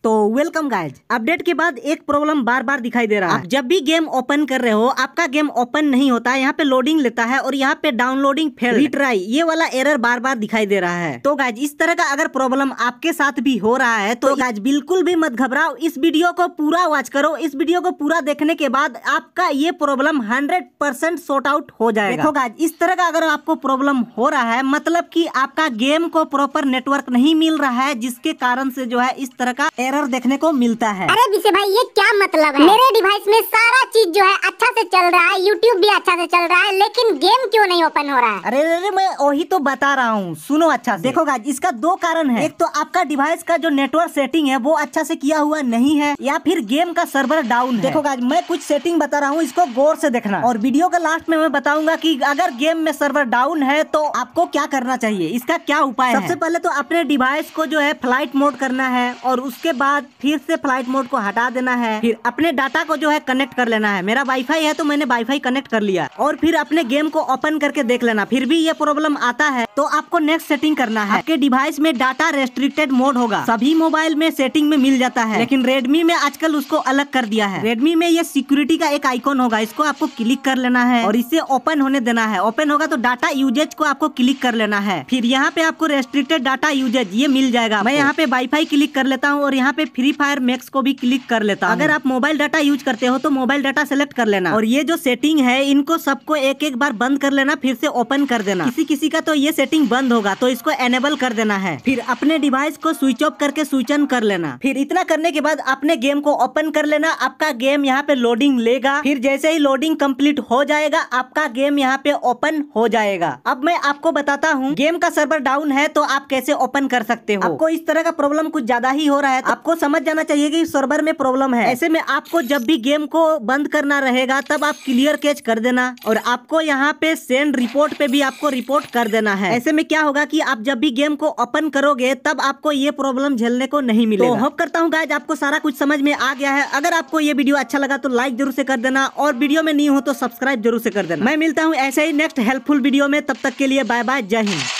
todo welcome guys update के बाद एक प्रॉब्लम बार बार दिखाई दे रहा है आप जब भी गेम ओपन कर रहे हो आपका गेम ओपन नहीं होता है यहाँ पे लोडिंग लेता है और यहाँ पे डाउनलोडिंग फेल रिट्राई ये वाला एरर बार बार दिखाई दे रहा है तो गाइज इस तरह का अगर प्रॉब्लम आपके साथ भी हो रहा है तो गाइज तो बिल्कुल भी मत घबराओ इस वीडियो को पूरा वॉच करो इस वीडियो को पूरा देखने के बाद आपका ये problem hundred percent sort out हो जाएगा देखो गाइज इस तरह का अगर आपको प्रॉब्लम हो रहा है मतलब की आपका गेम को प्रॉपर नेटवर्क नहीं मिल रहा है जिसके कारण से जो है इस तरह का एरर देखने को मिलता है अरे विषय भाई ये क्या मतलब है मेरे डिवाइस में सारा चीज जो है अच्छा से चल रहा है यूट्यूब भी अच्छा से चल रहा है लेकिन गेम क्यों नहीं ओपन हो रहा है अरे अरे मैं वही तो बता रहा हूँ सुनो अच्छा से देखो गाज इसका दो कारण है एक तो आपका डिवाइस का जो नेटवर्क सेटिंग है वो अच्छा से किया हुआ नहीं है या फिर गेम का सर्वर डाउन है देखो गाज मैं कुछ सेटिंग बता रहा हूँ इसको गौर से देखना और वीडियो का लास्ट में मैं बताऊंगा की अगर गेम में सर्वर डाउन है तो आपको क्या करना चाहिए इसका क्या उपाय सबसे पहले तो अपने डिवाइस को जो है फ्लाइट मोड करना है और उसके बाद बाद फिर से फ्लाइट मोड को हटा देना है फिर अपने डाटा को जो है कनेक्ट कर लेना है मेरा वाईफाई है तो मैंने वाईफाई कनेक्ट कर लिया और फिर अपने गेम को ओपन करके देख लेना फिर भी ये प्रॉब्लम आता है तो आपको नेक्स्ट सेटिंग करना है आपके डिवाइस में डाटा रेस्ट्रिक्टेड मोड होगा सभी मोबाइल में सेटिंग में मिल जाता है लेकिन रेडमी में आजकल उसको अलग कर दिया है रेडमी में ये सिक्योरिटी का एक आइकॉन होगा इसको आपको क्लिक कर लेना है और इसे ओपन होने देना है ओपन होगा तो डाटा यूजेज को आपको क्लिक कर लेना है फिर यहाँ पे आपको रेस्ट्रिक्टेड डाटा यूजेज ये मिल जाएगा मैं यहाँ पे वाईफाई क्लिक कर लेता हूँ और यहाँ पे फ्री फायर मैक्स को भी क्लिक कर लेता हूं अगर आप मोबाइल डाटा यूज करते हो तो मोबाइल डाटा सेलेक्ट कर लेना और ये जो सेटिंग है इनको सबको एक एक बार बंद कर लेना फिर से ओपन कर देना किसी किसी का तो ये सेटिंग बंद होगा तो इसको एनेबल कर देना है फिर अपने डिवाइस को स्विच ऑफ करके स्विच ऑन कर लेना फिर इतना करने के बाद अपने गेम को ओपन कर लेना आपका गेम यहाँ पे लोडिंग लेगा फिर जैसे ही लोडिंग कम्प्लीट हो जाएगा आपका गेम यहाँ पे ओपन हो जाएगा अब मैं आपको बताता हूँ गेम का सर्वर डाउन है तो आप कैसे ओपन कर सकते हो आपको इस तरह का प्रॉब्लम कुछ ज्यादा ही हो रहा है तो आपको समझ जाना चाहिए कि सर्वर में प्रॉब्लम है ऐसे में आपको जब भी गेम को बंद करना रहेगा तब आप क्लियर कैच कर देना और आपको यहाँ पे सेंड रिपोर्ट पे भी आपको रिपोर्ट कर देना है ऐसे में क्या होगा कि आप जब भी गेम को ओपन करोगे तब आपको ये प्रॉब्लम झेलने को नहीं मिलेगा तो होप करता हूँ गाइज आपको सारा कुछ समझ में आ गया है अगर आपको ये वीडियो अच्छा लगा तो लाइक जरूर से कर देना और वीडियो में नहीं हो तो सब्सक्राइब जरूर से कर देना मैं मिलता हूँ ऐसे ही नेक्स्ट हेल्पफुल वीडियो में तब तक के लिए बाय बाय जय हिंद